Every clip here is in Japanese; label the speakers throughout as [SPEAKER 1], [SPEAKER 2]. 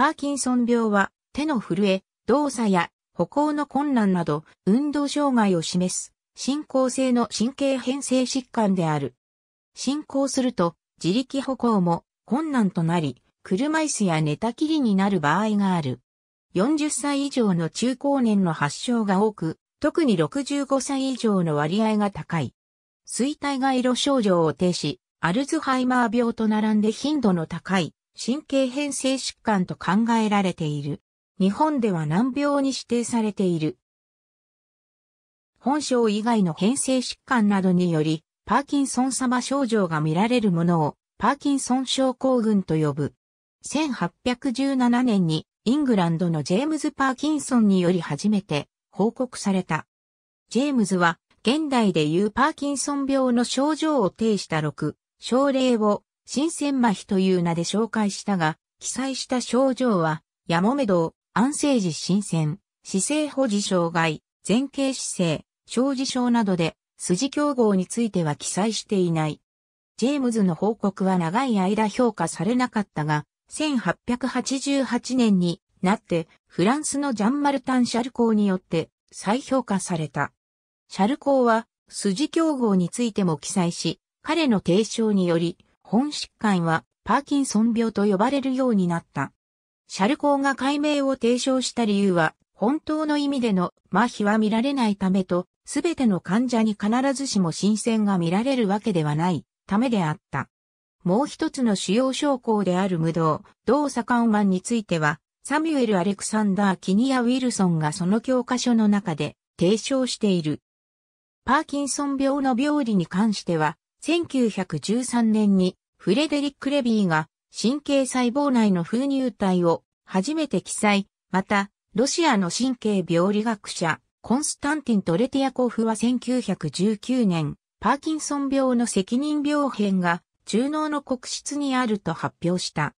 [SPEAKER 1] パーキンソン病は手の震え、動作や歩行の困難など運動障害を示す進行性の神経変性疾患である。進行すると自力歩行も困難となり、車椅子や寝たきりになる場合がある。40歳以上の中高年の発症が多く、特に65歳以上の割合が高い。衰退外路症状を呈し、アルツハイマー病と並んで頻度の高い神経変性疾患と考えられている。日本では難病に指定されている。本症以外の変性疾患などにより、パーキンソン様症状が見られるものを、パーキンソン症候群と呼ぶ。1817年に、イングランドのジェームズ・パーキンソンにより初めて報告された。ジェームズは、現代でいうパーキンソン病の症状を呈した6症例を新鮮麻痺という名で紹介したが、記載した症状は、やもめ道、安静時新鮮、姿勢保持障害、前傾姿勢、障子症などで、筋競合については記載していない。ジェームズの報告は長い間評価されなかったが、1888年になってフランスのジャンマルタン・シャルコーによって再評価された。シャルコーは筋競合についても記載し、彼の提唱により本疾患はパーキンソン病と呼ばれるようになった。シャルコーが解明を提唱した理由は、本当の意味での麻痺は見られないためと、すべての患者に必ずしも新鮮が見られるわけではないためであった。もう一つの主要症候である無動、動作緩慢については、サミュエル・アレクサンダー・キニア・ウィルソンがその教科書の中で提唱している。パーキンソン病の病理に関しては、1913年にフレデリック・レビーが神経細胞内の封入体を初めて記載、また、ロシアの神経病理学者、コンスタンティン・トレティアコフは1919年、パーキンソン病の責任病変が中脳の国質にあると発表した。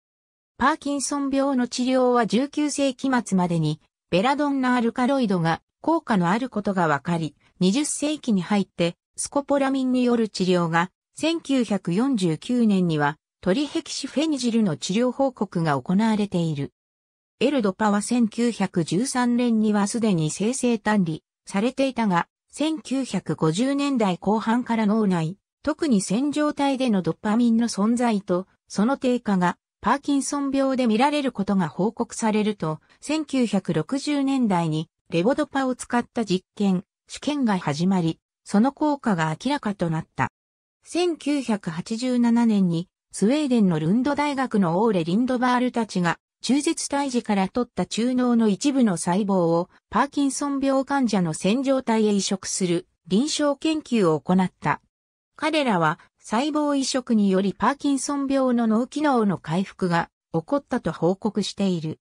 [SPEAKER 1] パーキンソン病の治療は19世紀末までにベラドンナアルカロイドが効果のあることが分かり、20世紀に入ってスコポラミンによる治療が1949年にはトリヘキシフェニジルの治療報告が行われている。エルドパは1913年にはすでに生成単理されていたが、1950年代後半から脳内、特に線状体でのドパミンの存在と、その低下がパーキンソン病で見られることが報告されると、1960年代にレボドパを使った実験、試験が始まり、その効果が明らかとなった。1987年にスウェーデンのルンド大学のオーレ・リンドバールたちが中絶胎児から取った中脳の一部の細胞をパーキンソン病患者の線状体へ移植する臨床研究を行った。彼らは細胞移植によりパーキンソン病の脳機能の回復が起こったと報告している。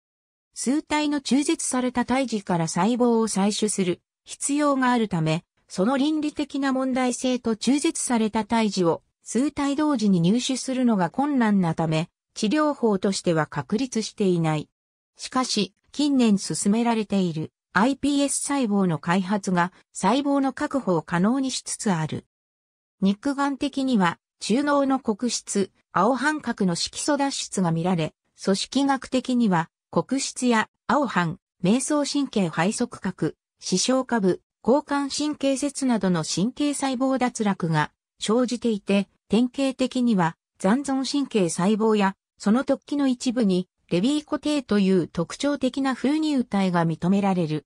[SPEAKER 1] 数体の中絶された胎児から細胞を採取する必要があるため、その倫理的な問題性と中絶された胎児を数体同時に入手するのが困難なため、治療法としては確立していない。しかし、近年進められている iPS 細胞の開発が細胞の確保を可能にしつつある。肉眼的には中脳の黒質、青半角の色素脱出が見られ、組織学的には黒質や青半、瞑想神経肺側核、視床下部、交感神経節などの神経細胞脱落が生じていて、典型的には残存神経細胞やその突起の一部にレビー固定という特徴的な風に体が認められる。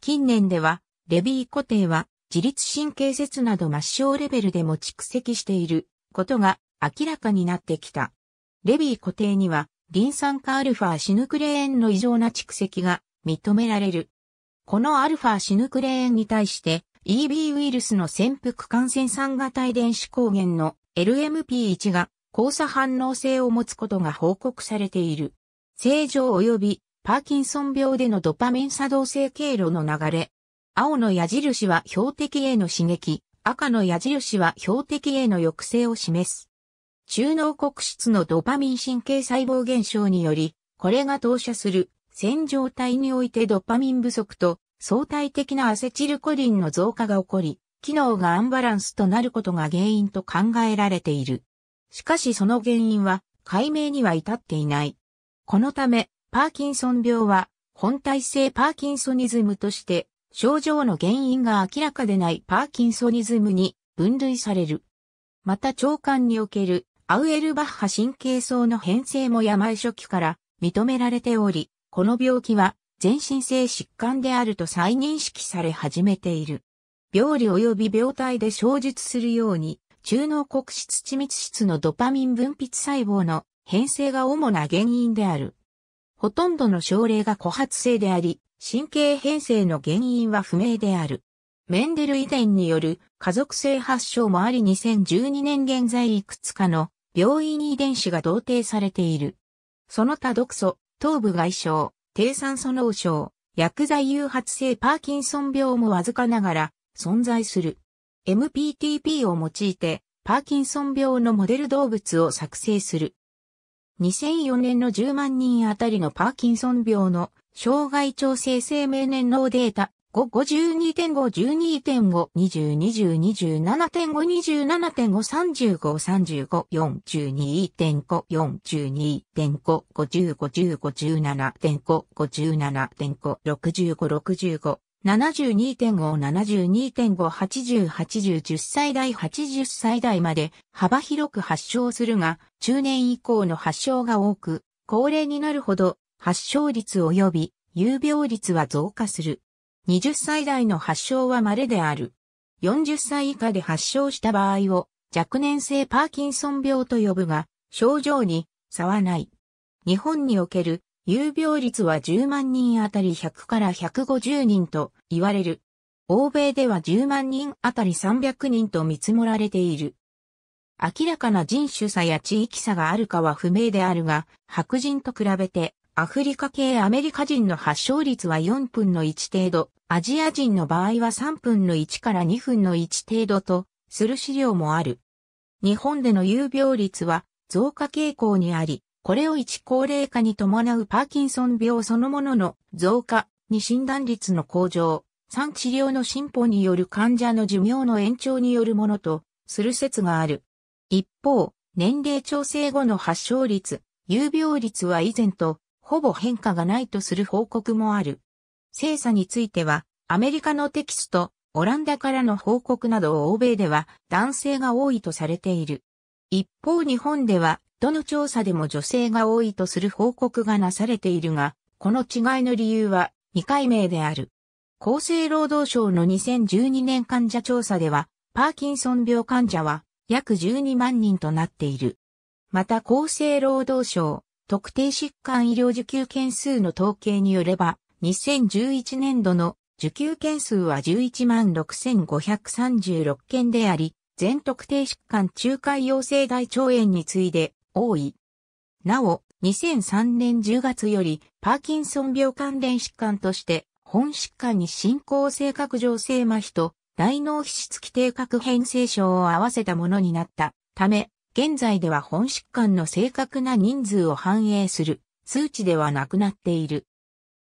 [SPEAKER 1] 近年ではレビー固定は自律神経節など末梢レベルでも蓄積していることが明らかになってきた。レビー固定にはリン酸化アルファシヌクレーンの異常な蓄積が認められる。この α シヌクレーンに対して EB ウイルスの潜伏感染酸型遺伝子抗原の LMP1 が交差反応性を持つことが報告されている。正常及びパーキンソン病でのドパミン作動性経路の流れ。青の矢印は標的への刺激、赤の矢印は標的への抑制を示す。中脳黒質のドパミン神経細胞減少により、これが投射する線状体においてドパミン不足と相対的なアセチルコリンの増加が起こり、機能がアンバランスとなることが原因と考えられている。しかしその原因は解明には至っていない。このため、パーキンソン病は本体性パーキンソニズムとして症状の原因が明らかでないパーキンソニズムに分類される。また長官におけるアウエルバッハ神経層の変性も病初期から認められており、この病気は全身性疾患であると再認識され始めている。病理及び病態で生述するように、中脳黒質致密質のドパミン分泌細胞の変性が主な原因である。ほとんどの症例が枯発性であり、神経変性の原因は不明である。メンデル遺伝による家族性発症もあり2012年現在いくつかの病院遺伝子が同定されている。その他毒素、頭部外傷、低酸素脳症、薬剤誘発性パーキンソン病もわずかながら存在する。MPTP を用いて、パーキンソン病のモデル動物を作成する。2004年の10万人あたりのパーキンソン病の障害調整生命年老データ5 2 5 1 2 5 2 2 5 2 7 5 7 5 3 5 3 5 4 2 5 4 2 5 1 5 1 5 1 7 5 5 5 7 5 1 5 1 5 1 5 1 5 7 2 5 2 0 2 0 1 0 1 0 1 0歳代、1 0 1 0 1 0 1 0 1 0 1 0 1 0 1 0 1 0 1 0 1 0 1 0 1 0 1 0 1 0 1 0 1 0 1 0 1 0 1 0 20歳代の発症は稀である。40歳以下で発症した場合を若年性パーキンソン病と呼ぶが、症状に差はない。日本における有病率は10万人あたり100から150人と言われる。欧米では10万人あたり300人と見積もられている。明らかな人種差や地域差があるかは不明であるが、白人と比べてアフリカ系アメリカ人の発症率は4分の1程度、アジア人の場合は3分の1から2分の1程度とする資料もある。日本での有病率は増加傾向にあり、これを一高齢化に伴うパーキンソン病そのものの増加に診断率の向上、3治療の進歩による患者の寿命の延長によるものとする説がある。一方、年齢調整後の発症率、有病率は以前とほぼ変化がないとする報告もある。精査については、アメリカのテキスト、オランダからの報告などを欧米では男性が多いとされている。一方日本では、どの調査でも女性が多いとする報告がなされているが、この違いの理由は未解明である。厚生労働省の2012年患者調査では、パーキンソン病患者は約12万人となっている。また厚生労働省、特定疾患医療受給件数の統計によれば、2011年度の受給件数は116,536件であり、全特定疾患仲介陽性大腸炎に次いで多い。なお、2003年10月よりパーキンソン病関連疾患として本疾患に進行性拡張性麻痺と大脳皮質規定核変性症を合わせたものになったため現在では本疾患の正確な人数を反映する数値ではなくなっている。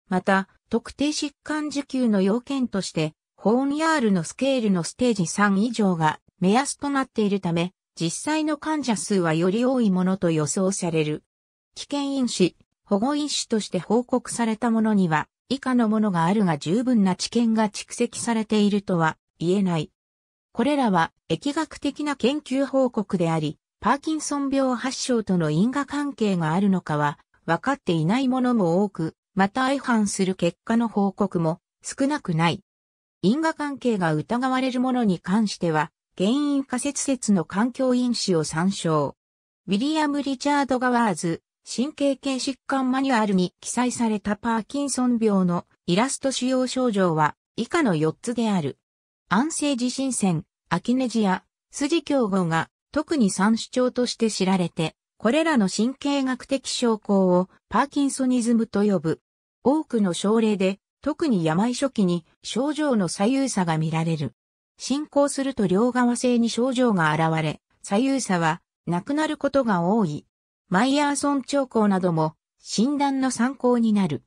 [SPEAKER 1] また、特定疾患受給の要件として、ホーンヤールのスケールのステージ3以上が目安となっているため、実際の患者数はより多いものと予想される。危険因子、保護因子として報告されたものには、以下のものがあるが十分な知見が蓄積されているとは言えない。これらは疫学的な研究報告であり、パーキンソン病発症との因果関係があるのかは分かっていないものも多く、また相反する結果の報告も少なくない。因果関係が疑われるものに関しては、原因仮説説の環境因子を参照。ウィリアム・リチャード・ガワーズ、神経系疾患マニュアルに記載されたパーキンソン病のイラスト主要症状は以下の4つである。安静地震線、アキネジア、筋競合が特に三主張として知られて、これらの神経学的症候をパーキンソニズムと呼ぶ。多くの症例で、特に病初期に症状の左右差が見られる。進行すると両側性に症状が現れ、左右差はなくなることが多い。マイヤーソン兆候なども診断の参考になる。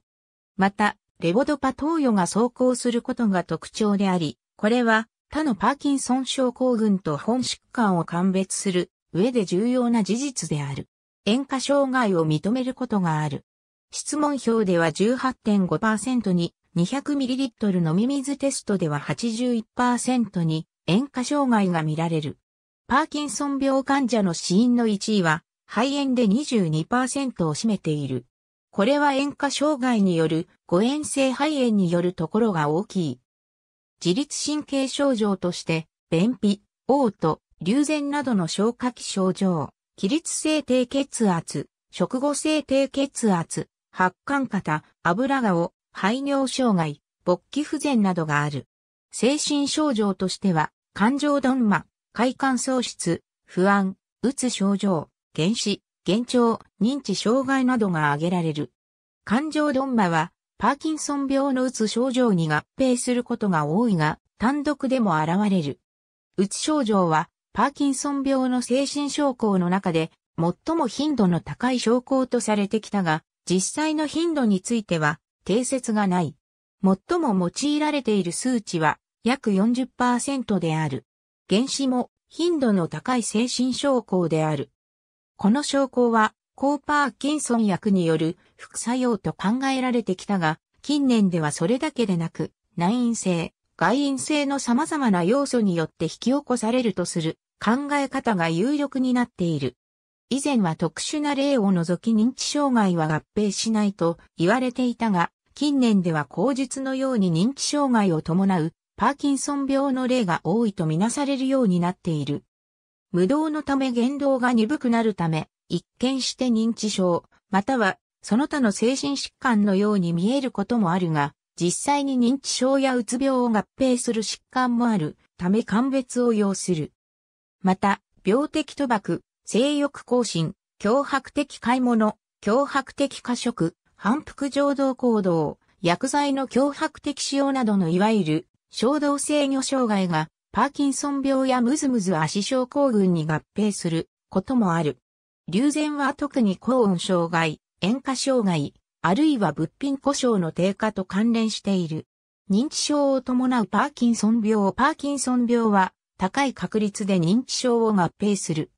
[SPEAKER 1] また、レボドパ投与が走行することが特徴であり、これは他のパーキンソン症候群と本疾患を鑑別する上で重要な事実である。塩化障害を認めることがある。質問表では18.5%に 200ml 飲み水テストでは81%に塩化障害が見られる。パーキンソン病患者の死因の1位は肺炎で22%を占めている。これは塩化障害による誤炎性肺炎によるところが大きい。自律神経症状として、便秘、嘔吐、流前などの消化器症状、起立性低血圧、食後性低血圧、発汗型、油顔、排尿障害、勃起不全などがある。精神症状としては、感情鈍麻、快感喪失、不安、うつ症状、原始、幻聴、認知障害などが挙げられる。感情鈍麻は、パーキンソン病のうつ症状に合併することが多いが、単独でも現れる。うつ症状は、パーキンソン病の精神症候の中で、最も頻度の高い症候とされてきたが、実際の頻度については、定説がない。最も用いられている数値は、約40%である。原子も、頻度の高い精神症候である。この症候は、高パーキンソン薬による副作用と考えられてきたが、近年ではそれだけでなく、内因性、外因性の様々な要素によって引き起こされるとする考え方が有力になっている。以前は特殊な例を除き認知障害は合併しないと言われていたが、近年では口述のように認知障害を伴うパーキンソン病の例が多いとみなされるようになっている。無動のため言動が鈍くなるため、一見して認知症、またはその他の精神疾患のように見えることもあるが、実際に認知症やうつ病を合併する疾患もあるため鑑別を要する。また、病的賭博、性欲更新、脅迫的買い物、脅迫的過食、反復情動行動、薬剤の脅迫的使用などのいわゆる衝動制御障害がパーキンソン病やムズムズ足症候群に合併することもある。流前は特に高温障害、塩化障害、あるいは物品故障の低下と関連している。認知症を伴うパーキンソン病。パーキンソン病は高い確率で認知症を合併する。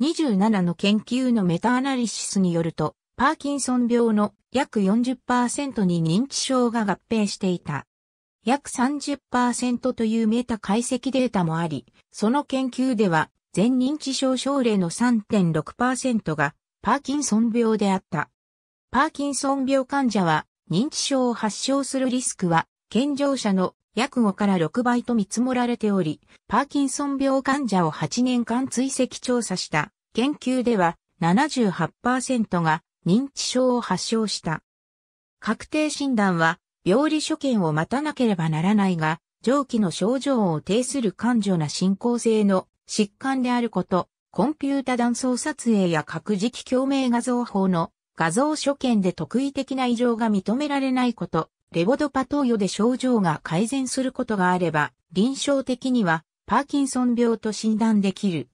[SPEAKER 1] 27の研究のメタアナリシスによると、パーキンソン病の約40%に認知症が合併していた。約30%というメタ解析データもあり、その研究では全認知症症例の3.6%がパーキンソン病であった。パーキンソン病患者は認知症を発症するリスクは健常者の約5から6倍と見積もられており、パーキンソン病患者を8年間追跡調査した研究では78%が認知症を発症した。確定診断は病理所見を待たなければならないが、上記の症状を呈する患者な進行性の疾患であること、コンピュータ断層撮影や核磁気共鳴画像法の画像所見で特異的な異常が認められないこと、レボドパ投与で症状が改善することがあれば、臨床的にはパーキンソン病と診断できる。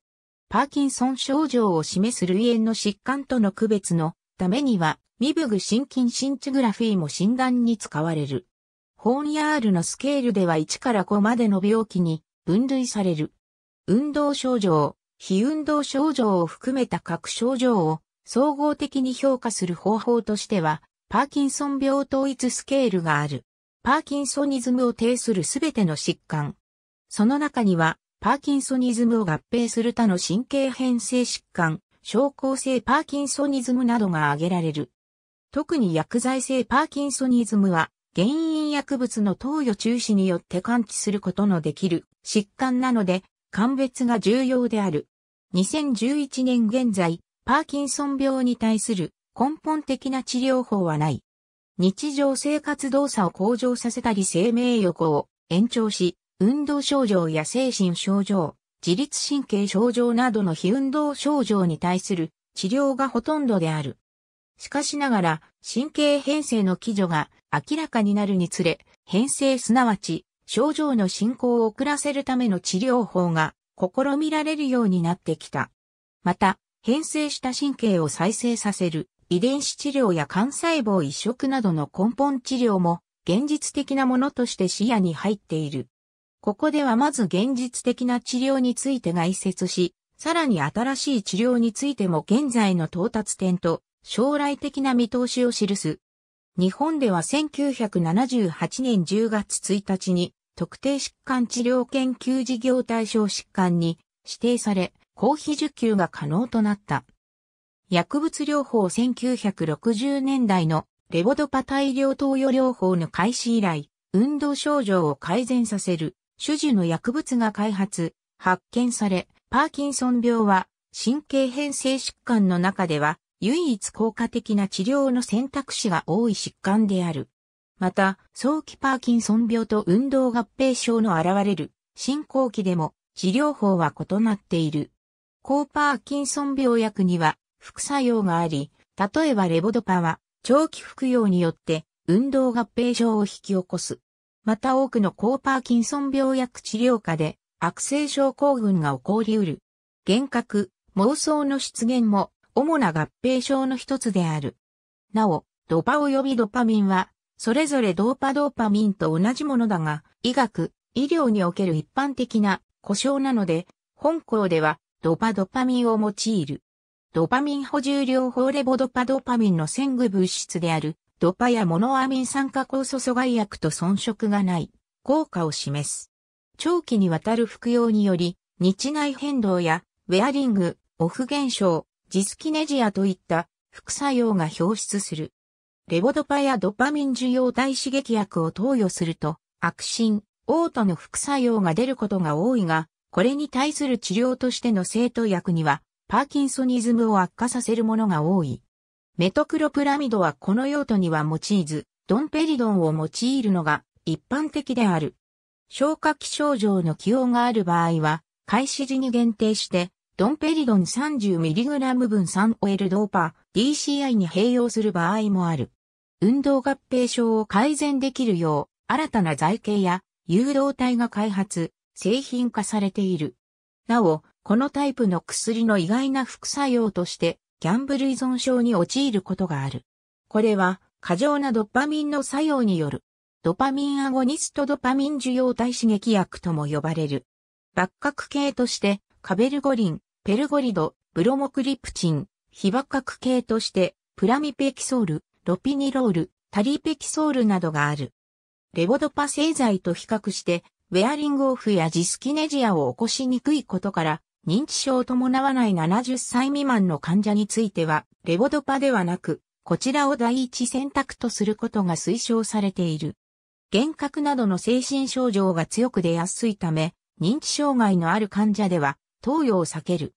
[SPEAKER 1] パーキンソン症状を示す類炎の疾患との区別のためには、ミブグ心筋シンチグラフィーも診断に使われる。ホーンヤールのスケールでは1から5までの病気に分類される。運動症状、非運動症状を含めた各症状を総合的に評価する方法としては、パーキンソン病統一スケールがある。パーキンソニズムを呈するすべての疾患。その中には、パーキンソニズムを合併する他の神経変性疾患、症候性パーキンソニズムなどが挙げられる。特に薬剤性パーキンソニズムは、原因薬物の投与中止によって喚起することのできる疾患なので、鑑別が重要である。2011年現在、パーキンソン病に対する根本的な治療法はない。日常生活動作を向上させたり生命欲を延長し、運動症状や精神症状、自律神経症状などの非運動症状に対する治療がほとんどである。しかしながら、神経変性の基準が明らかになるにつれ、変性すなわち、症状の進行を遅らせるための治療法が試みられるようになってきた。また、変性した神経を再生させる遺伝子治療や肝細胞移植などの根本治療も現実的なものとして視野に入っている。ここではまず現実的な治療について概説し、さらに新しい治療についても現在の到達点と将来的な見通しを記す。日本では1978年10月1日に特定疾患治療研究事業対象疾患に指定され、公費受給が可能となった。薬物療法1960年代のレボドパ大量投与療法の開始以来、運動症状を改善させる種樹の薬物が開発、発見され、パーキンソン病は神経変性疾患の中では唯一効果的な治療の選択肢が多い疾患である。また、早期パーキンソン病と運動合併症の現れる進行期でも治療法は異なっている。コーパーキンソン病薬には副作用があり、例えばレボドパは長期服用によって運動合併症を引き起こす。また多くのコーパーキンソン病薬治療下で悪性症候群が起こりうる。幻覚、妄想の出現も主な合併症の一つである。なお、ドパ及びドパミンは、それぞれドーパドーパミンと同じものだが、医学、医療における一般的な故障なので、本校ではドパドパミンを用いる。ドパミン補充療法レボドパドパミンの先具物質である、ドパやモノアミン酸化酵素阻害薬と遜色がない、効果を示す。長期にわたる服用により、日内変動や、ウェアリング、オフ現象、ジスキネジアといった副作用が表出する。レボドパやドパミン受容体刺激薬を投与すると、悪心、嘔吐の副作用が出ることが多いが、これに対する治療としての生徒薬には、パーキンソニズムを悪化させるものが多い。メトクロプラミドはこの用途には用いず、ドンペリドンを用いるのが一般的である。消化器症状の起用がある場合は、開始時に限定して、ドンペリドン 30mg 分 3OL ドーパー DCI に併用する場合もある。運動合併症を改善できるよう、新たな剤型や誘導体が開発、製品化されている。なお、このタイプの薬の意外な副作用として、ギャンブル依存症に陥ることがある。これは、過剰なドパミンの作用による、ドパミンアゴニストドパミン受容体刺激薬とも呼ばれる。バッカク系として、カベルゴリン、ペルゴリド、ブロモクリプチン、非バッカク系として、プラミペキソール、ロピニロール、タリペキソールなどがある。レボドパ製剤と比較してウェアリングオフやジスキネジアを起こしにくいことから、認知症を伴わない70歳未満の患者については、レボドパではなく、こちらを第一選択とすることが推奨されている。幻覚などの精神症状が強く出やすいため、認知障害のある患者では、投与を避ける。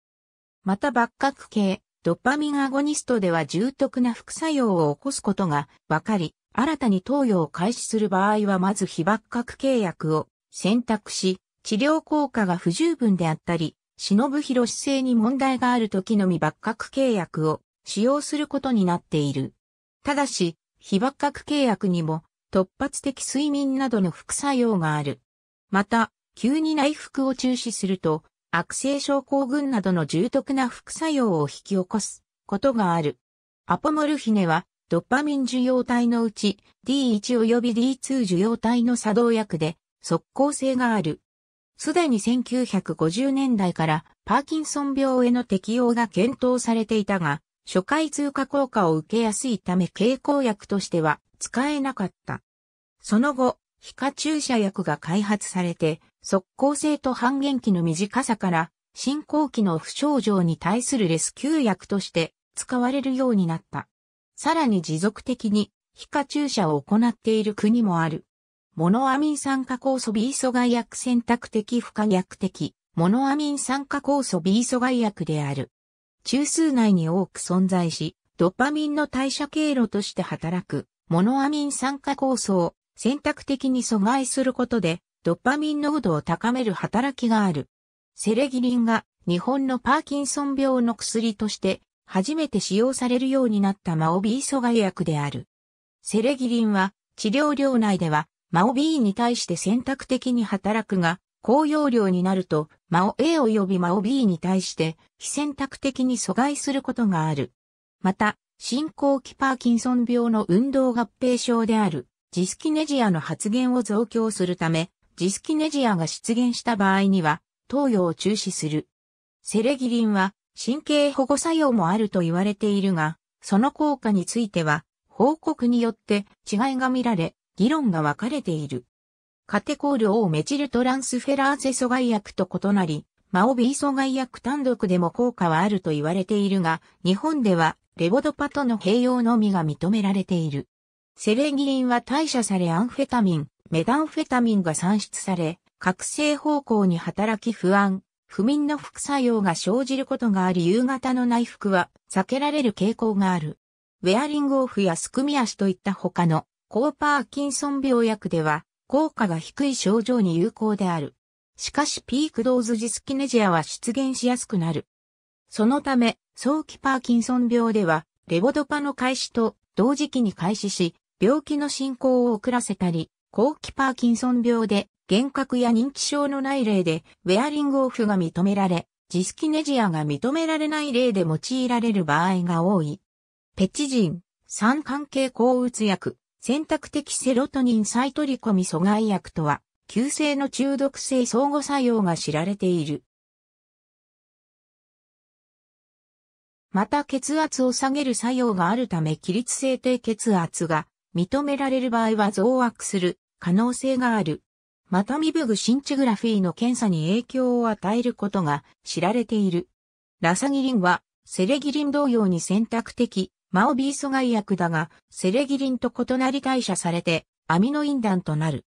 [SPEAKER 1] また、バッカク系、ドパミンアゴニストでは重篤な副作用を起こすことが分かり、新たに投与を開始する場合はまず非バッカク契約を選択し、治療効果が不十分であったり、忍広姿勢に問題がある時のみ抜角契約を使用することになっている。ただし、非抜角契約にも突発的睡眠などの副作用がある。また、急に内服を中止すると、悪性症候群などの重篤な副作用を引き起こすことがある。アポモルヒネは、ドッパミン受容体のうち D1 及び D2 受容体の作動薬で、即効性がある。すでに1950年代からパーキンソン病への適用が検討されていたが、初回通過効果を受けやすいため経口薬としては使えなかった。その後、皮下注射薬が開発されて、即効性と半減期の短さから、進行期の不症状に対するレスキュー薬として使われるようになった。さらに持続的に皮下注射を行っている国もある。モノアミン酸化酵素 B 阻害薬選択的不可逆的、モノアミン酸化酵素 B 阻害薬である。中枢内に多く存在し、ドパミンの代謝経路として働く、モノアミン酸化酵素を選択的に阻害することで、ドパミン濃度を高める働きがある。セレギリンが日本のパーキンソン病の薬として初めて使用されるようになったマオビー阻害薬である。セレギリンは治療量内ではマオ B に対して選択的に働くが、高容量になると、マオ A 及びマオ B に対して、非選択的に阻害することがある。また、進行期パーキンソン病の運動合併症である、ジスキネジアの発現を増強するため、ジスキネジアが出現した場合には、投与を中止する。セレギリンは、神経保護作用もあると言われているが、その効果については、報告によって違いが見られ、議論が分かれている。カテコール O メチルトランスフェラーゼ阻害薬と異なり、マオビー阻害薬単独でも効果はあると言われているが、日本ではレボドパとの併用のみが認められている。セレギリンは代謝されアンフェタミン、メタンフェタミンが産出され、覚醒方向に働き不安、不眠の副作用が生じることがあり夕方の内服は避けられる傾向がある。ウェアリングオフやすくみ足といった他の高パーキンソン病薬では、効果が低い症状に有効である。しかしピークドーズジスキネジアは出現しやすくなる。そのため、早期パーキンソン病では、レボドパの開始と同時期に開始し、病気の進行を遅らせたり、後期パーキンソン病で、幻覚や認知症のない例で、ウェアリングオフが認められ、ジスキネジアが認められない例で用いられる場合が多い。ペチジン、酸関係抗うつ薬。選択的セロトニン再取り込み阻害薬とは、急性の中毒性相互作用が知られている。また血圧を下げる作用があるため起立性低血圧が認められる場合は増悪する可能性がある。またミブグシンチグラフィーの検査に影響を与えることが知られている。ラサギリンはセレギリン同様に選択的マオビー阻害薬だが、セレギリンと異なり代謝されて、アミノインダンとなる。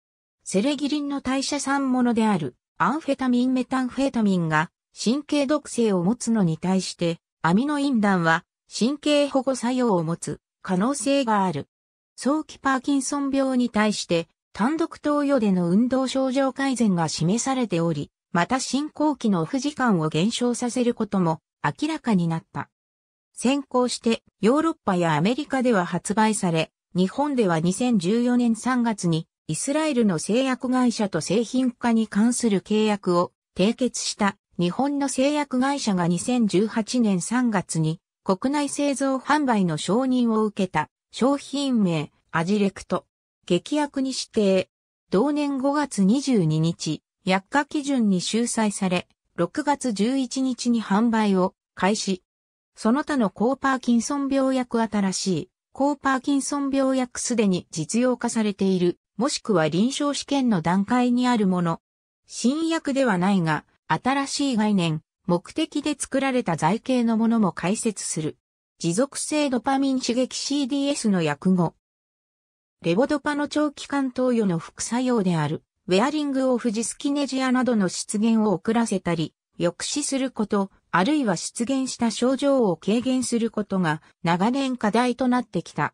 [SPEAKER 1] セレギリンの代謝産物である、アンフェタミンメタンフェタミンが、神経毒性を持つのに対して、アミノインダンは、神経保護作用を持つ可能性がある。早期パーキンソン病に対して、単独投与での運動症状改善が示されており、また進行期の不時間を減少させることも明らかになった。先行してヨーロッパやアメリカでは発売され、日本では2014年3月にイスラエルの製薬会社と製品化に関する契約を締結した日本の製薬会社が2018年3月に国内製造販売の承認を受けた商品名アジレクト劇薬に指定。同年5月22日、薬価基準に修載され、6月11日に販売を開始。その他のコーパーキンソン病薬新しい、コーパーキンソン病薬すでに実用化されている、もしくは臨床試験の段階にあるもの。新薬ではないが、新しい概念、目的で作られた財形のものも解説する。持続性ドパミン刺激 CDS の訳語。レボドパの長期間投与の副作用である、ウェアリングオフジスキネジアなどの出現を遅らせたり、抑止すること、あるいは出現した症状を軽減することが長年課題となってきた。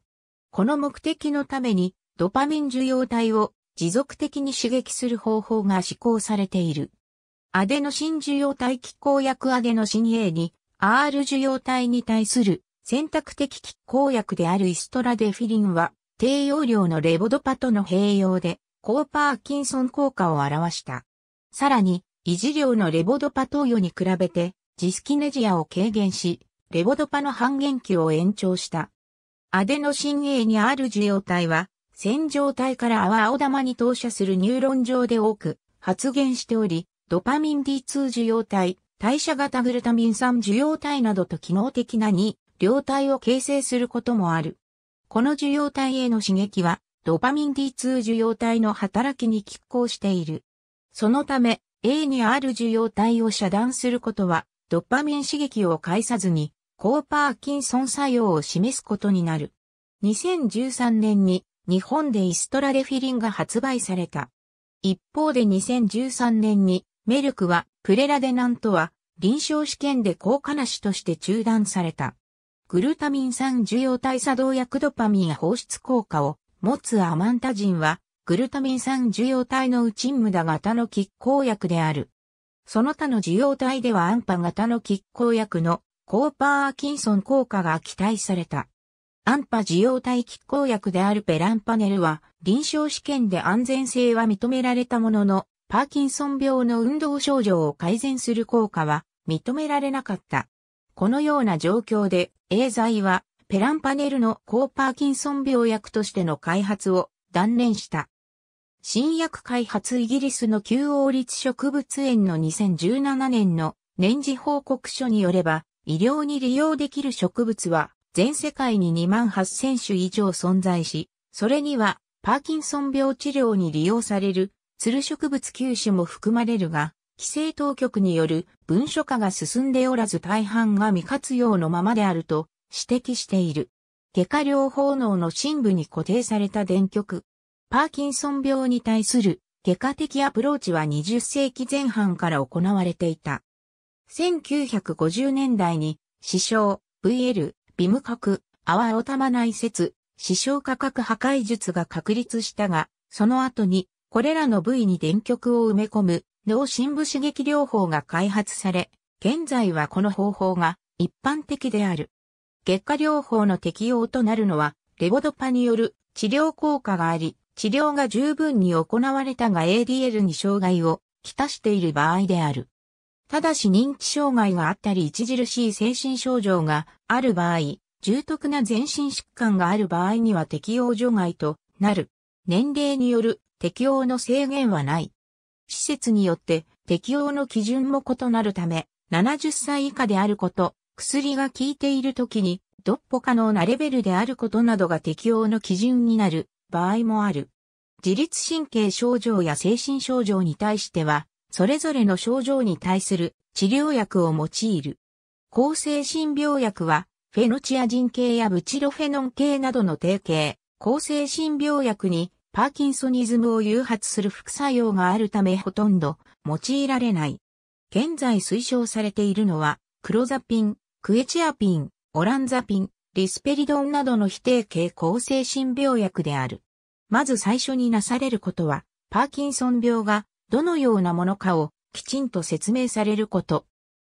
[SPEAKER 1] この目的のためにドパミン受容体を持続的に刺激する方法が施行されている。アデノシン受容体拮抗薬アデノシン A に R 受容体に対する選択的拮抗薬であるイストラデフィリンは低用量のレボドパとの併用でコーパーキンソン効果を表した。さらに、維持量のレボドパ投与に比べてジスキネジアを軽減し、レボドパの半減期を延長した。アデノシン A にある受容体は、線状体から泡青玉に投射するニューロン上で多く発現しており、ドパミン D2 受容体、代謝型グルタミン酸受容体などと機能的な2、両体を形成することもある。この受容体への刺激は、ドパミン D2 受容体の働きに拮抗している。そのため、A にある受容体を遮断することはドッパミン刺激を介さずに、コーパーキンソン作用を示すことになる。2013年に日本でイストラレフィリンが発売された。一方で2013年にメルクはプレラデナントは臨床試験で効果なしとして中断された。グルタミン酸受容体作動薬ドパミン放出効果を持つアマンタジンはグルタミン酸受容体の内無駄型の拮抗薬である。その他の受容体ではアンパ型の拮抗薬のコーパーアキンソン効果が期待された。アンパ受容体拮抗薬であるペランパネルは臨床試験で安全性は認められたものの、パーキンソン病の運動症状を改善する効果は認められなかった。このような状況で、エーザイはペランパネルのコーパーキンソン病薬としての開発を断念した。新薬開発イギリスの旧王立植物園の2017年の年次報告書によれば、医療に利用できる植物は全世界に2万8000種以上存在し、それにはパーキンソン病治療に利用されるツル植物9種も含まれるが、規制当局による文書化が進んでおらず大半が未活用のままであると指摘している。外科療法能の深部に固定された電極、パーキンソン病に対する外科的アプローチは20世紀前半から行われていた。1950年代に、死傷、VL、微無核、泡をたまない説、死傷価格破壊術が確立したが、その後に、これらの部位に電極を埋め込む脳深部刺激療法が開発され、現在はこの方法が一般的である。外科療法の適用となるのは、レボドパによる治療効果があり、治療が十分に行われたが ADL に障害をきたしている場合である。ただし認知障害があったり著しい精神症状がある場合、重篤な全身疾患がある場合には適用除外となる。年齢による適用の制限はない。施設によって適用の基準も異なるため、70歳以下であること、薬が効いている時に、どっぽ可能なレベルであることなどが適用の基準になる。場合もある。自律神経症状や精神症状に対しては、それぞれの症状に対する治療薬を用いる。抗精神病薬は、フェノチアジン系やブチロフェノン系などの定型、抗精神病薬にパーキンソニズムを誘発する副作用があるためほとんど用いられない。現在推奨されているのは、クロザピン、クエチアピン、オランザピン、リスペリドンなどの非定型抗精神病薬である。まず最初になされることは、パーキンソン病がどのようなものかをきちんと説明されること。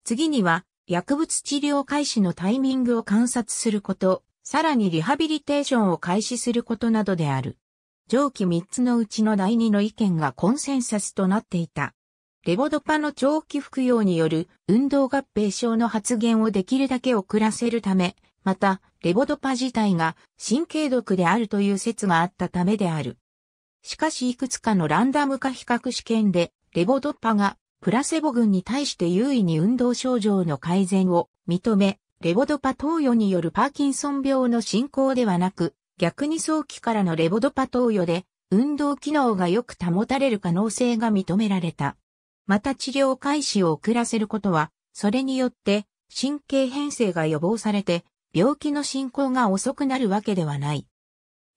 [SPEAKER 1] 次には、薬物治療開始のタイミングを観察すること、さらにリハビリテーションを開始することなどである。上記3つのうちの第2の意見がコンセンサスとなっていた。レボドパの長期服用による運動合併症の発言をできるだけ遅らせるため、またレボドパ自体が神経毒であるという説があったためである。しかしいくつかのランダム化比較試験で、レボドパがプラセボ群に対して優位に運動症状の改善を認め、レボドパ投与によるパーキンソン病の進行ではなく、逆に早期からのレボドパ投与で運動機能がよく保たれる可能性が認められた。また治療開始を遅らせることは、それによって神経変性が予防されて病気の進行が遅くなるわけではない。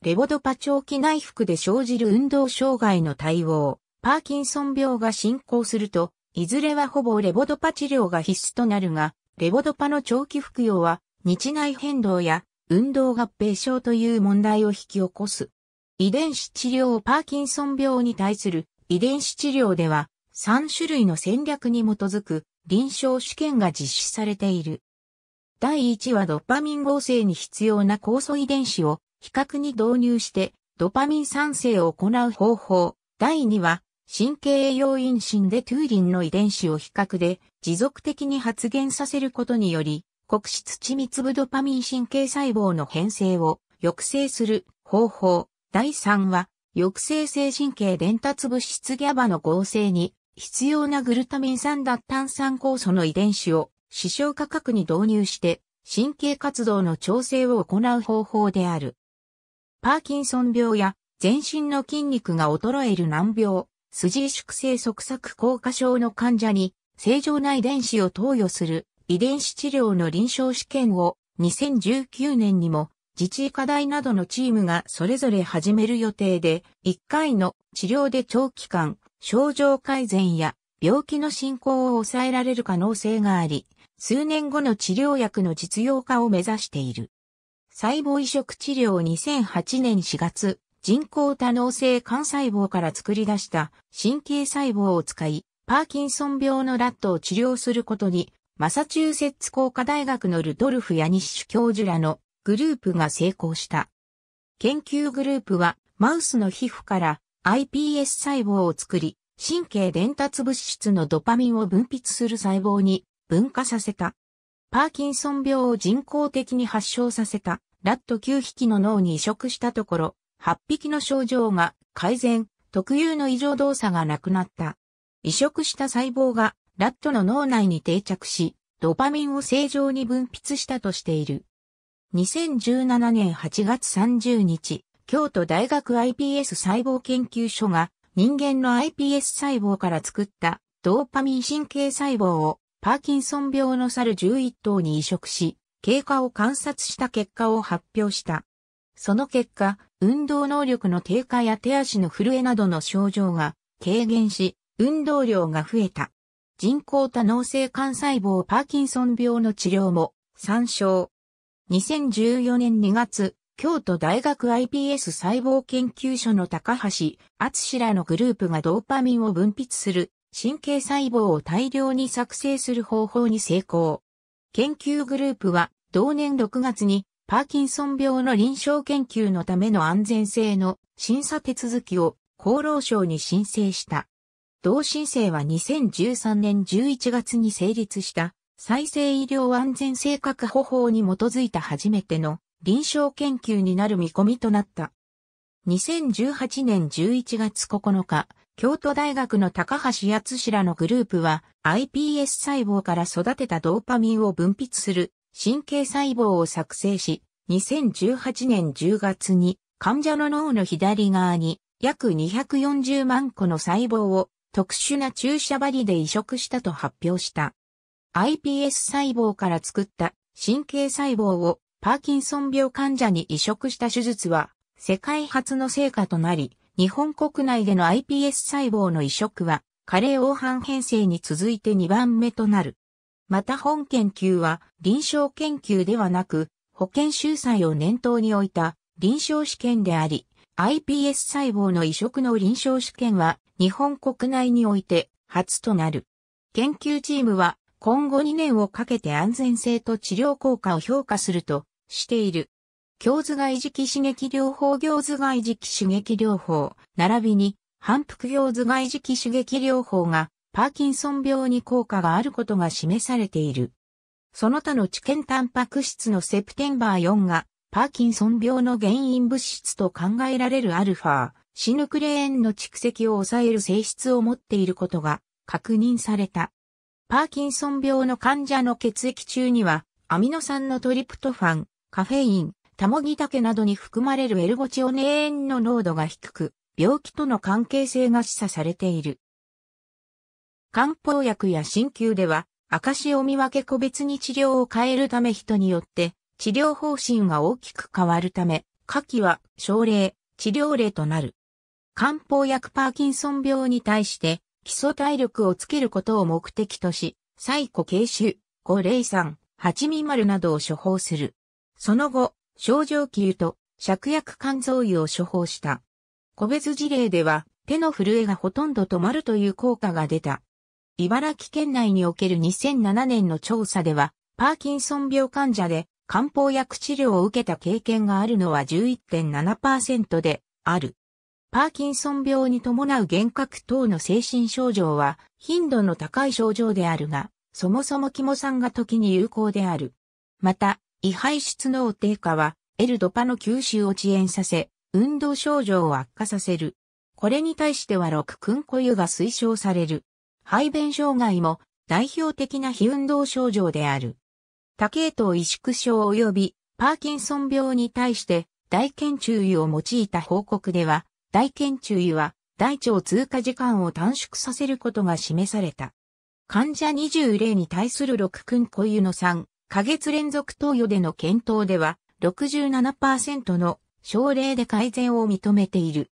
[SPEAKER 1] レボドパ長期内服で生じる運動障害の対応、パーキンソン病が進行すると、いずれはほぼレボドパ治療が必須となるが、レボドパの長期服用は、日内変動や運動合併症という問題を引き起こす。遺伝子治療パーキンソン病に対する遺伝子治療では3種類の戦略に基づく臨床試験が実施されている。第1はドパミン合成に必要な酵素遺伝子を比較に導入してドパミン産生を行う方法。第2は神経栄養因子でトゥーリンの遺伝子を比較で持続的に発現させることにより、黒質緻密部ドパミン神経細胞の変性を抑制する方法。第3は抑制性神経伝達物質ギャバの合成に必要なグルタミン酸脱炭酸酵素の遺伝子を視床価格に導入して神経活動の調整を行う方法である。パーキンソン病や全身の筋肉が衰える難病、筋萎縮性側索硬化症の患者に正常な遺伝子を投与する遺伝子治療の臨床試験を2019年にも自治医科大などのチームがそれぞれ始める予定で、1回の治療で長期間、症状改善や病気の進行を抑えられる可能性があり、数年後の治療薬の実用化を目指している。細胞移植治療2008年4月、人工多能性幹細胞から作り出した神経細胞を使い、パーキンソン病のラットを治療することに、マサチューセッツ工科大学のルドルフ・ヤニッシュ教授らのグループが成功した。研究グループは、マウスの皮膚から iPS 細胞を作り、神経伝達物質のドパミンを分泌する細胞に分化させた。パーキンソン病を人工的に発症させたラット9匹の脳に移植したところ、8匹の症状が改善、特有の異常動作がなくなった。移植した細胞がラットの脳内に定着し、ドパミンを正常に分泌したとしている。2017年8月30日、京都大学 iPS 細胞研究所が人間の iPS 細胞から作ったドーパミン神経細胞をパーキンソン病の猿11頭に移植し、経過を観察した結果を発表した。その結果、運動能力の低下や手足の震えなどの症状が軽減し、運動量が増えた。人工多能性幹細胞パーキンソン病の治療も参照。2014年2月、京都大学 iPS 細胞研究所の高橋厚らのグループがドーパミンを分泌する神経細胞を大量に作成する方法に成功。研究グループは同年6月にパーキンソン病の臨床研究のための安全性の審査手続きを厚労省に申請した。同申請は2013年11月に成立した再生医療安全性確保法に基づいた初めての臨床研究になる見込みとなった。2018年11月9日、京都大学の高橋敦氏らのグループは iPS 細胞から育てたドーパミンを分泌する神経細胞を作成し、2018年10月に患者の脳の左側に約240万個の細胞を特殊な注射針で移植したと発表した。iPS 細胞から作った神経細胞をパーキンソン病患者に移植した手術は世界初の成果となり、日本国内での iPS 細胞の移植は、加齢黄斑変性に続いて2番目となる。また本研究は臨床研究ではなく、保険収載を念頭に置いた臨床試験であり、iPS 細胞の移植の臨床試験は日本国内において初となる。研究チームは今後2年をかけて安全性と治療効果を評価するとしている。胸頭外磁気刺激療法胸頭外磁気刺激療法、並びに反復胸頭外磁気刺激療法がパーキンソン病に効果があることが示されている。その他の知見タンパク質のセプテンバー4がパーキンソン病の原因物質と考えられるアルファ、シヌクレーンの蓄積を抑える性質を持っていることが確認された。パーキンソン病の患者の血液中にはアミノ酸のトリプトファン、カフェイン、タモギタケなどに含まれるエルゴチオネーンの濃度が低く、病気との関係性が示唆されている。漢方薬や鍼灸では、赤を見分け個別に治療を変えるため人によって、治療方針が大きく変わるため、下記は症例、治療例となる。漢方薬パーキンソン病に対して、基礎体力をつけることを目的とし、最古軽種、503、820などを処方する。その後、症状気と芍薬肝臓油を処方した。個別事例では、手の震えがほとんど止まるという効果が出た。茨城県内における2007年の調査では、パーキンソン病患者で漢方薬治療を受けた経験があるのは11.7%である。パーキンソン病に伴う幻覚等の精神症状は頻度の高い症状であるが、そもそも肝酸が時に有効である。また、胃排出能低下は、エルドパの吸収を遅延させ、運動症状を悪化させる。これに対しては六訓固有が推奨される。排便障害も代表的な非運動症状である。多系統萎縮症及びパーキンソン病に対して大腱注意を用いた報告では、大腱注意は大腸通過時間を短縮させることが示された。患者20例に対する6訓固有の3、下月連続投与での検討では67%の症例で改善を認めている。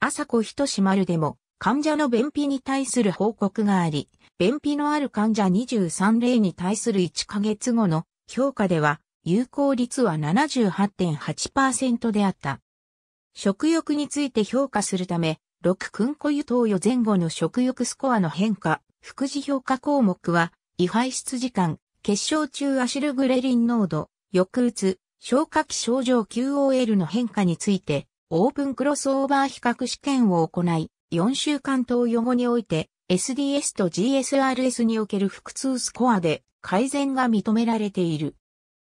[SPEAKER 1] 朝子ひとしまるでも患者の便秘に対する報告があり、便秘のある患者23例に対する1ヶ月後の評価では有効率は78.8%であった。食欲について評価するため、6訓こ湯投与前後の食欲スコアの変化、副次評価項目は、違排出時間、結晶中アシルグレリン濃度、抑うつ、消化器症状 QOL の変化について、オープンクロスオーバー比較試験を行い、4週間投与後において、SDS と GSRS における腹痛スコアで改善が認められている。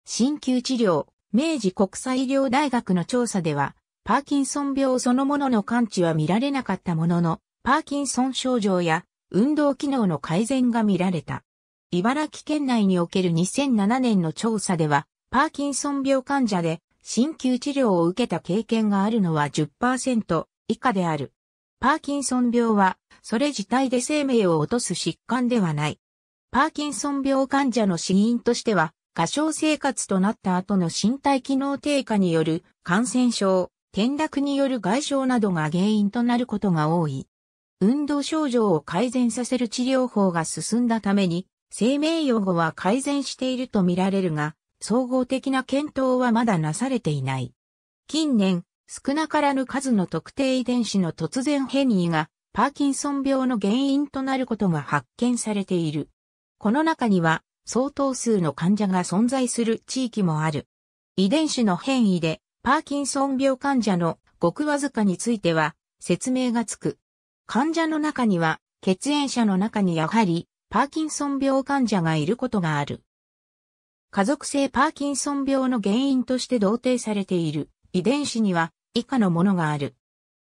[SPEAKER 1] 新旧治療、明治国際医療大学の調査では、パーキンソン病そのものの感知は見られなかったものの、パーキンソン症状や運動機能の改善が見られた。茨城県内における2007年の調査では、パーキンソン病患者で、鍼灸治療を受けた経験があるのは10%以下である。パーキンソン病は、それ自体で生命を落とす疾患ではない。パーキンソン病患者の死因としては、過小生活となった後の身体機能低下による感染症、転落による外傷などが原因となることが多い。運動症状を改善させる治療法が進んだために、生命用語は改善していると見られるが、総合的な検討はまだなされていない。近年、少なからぬ数の特定遺伝子の突然変異が、パーキンソン病の原因となることが発見されている。この中には、相当数の患者が存在する地域もある。遺伝子の変異で、パーキンソン病患者のごくわずかについては説明がつく。患者の中には、血縁者の中にやはりパーキンソン病患者がいることがある。家族性パーキンソン病の原因として同定されている遺伝子には以下のものがある。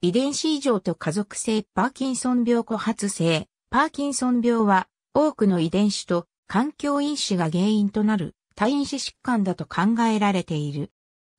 [SPEAKER 1] 遺伝子異常と家族性パーキンソン病枯発性パーキンソン病は多くの遺伝子と環境因子が原因となる多因子疾患だと考えられている。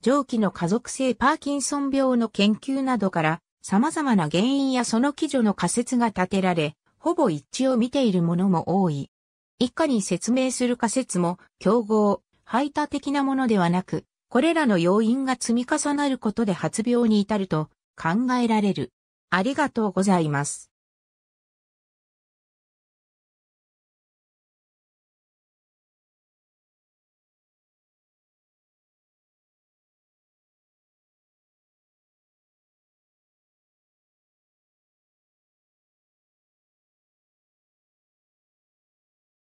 [SPEAKER 1] 上記の家族性パーキンソン病の研究などから様々な原因やその基準の仮説が立てられ、ほぼ一致を見ているものも多い。以下に説明する仮説も、競合、排他的なものではなく、これらの要因が積み重なることで発病に至ると考えられる。ありがとうございます。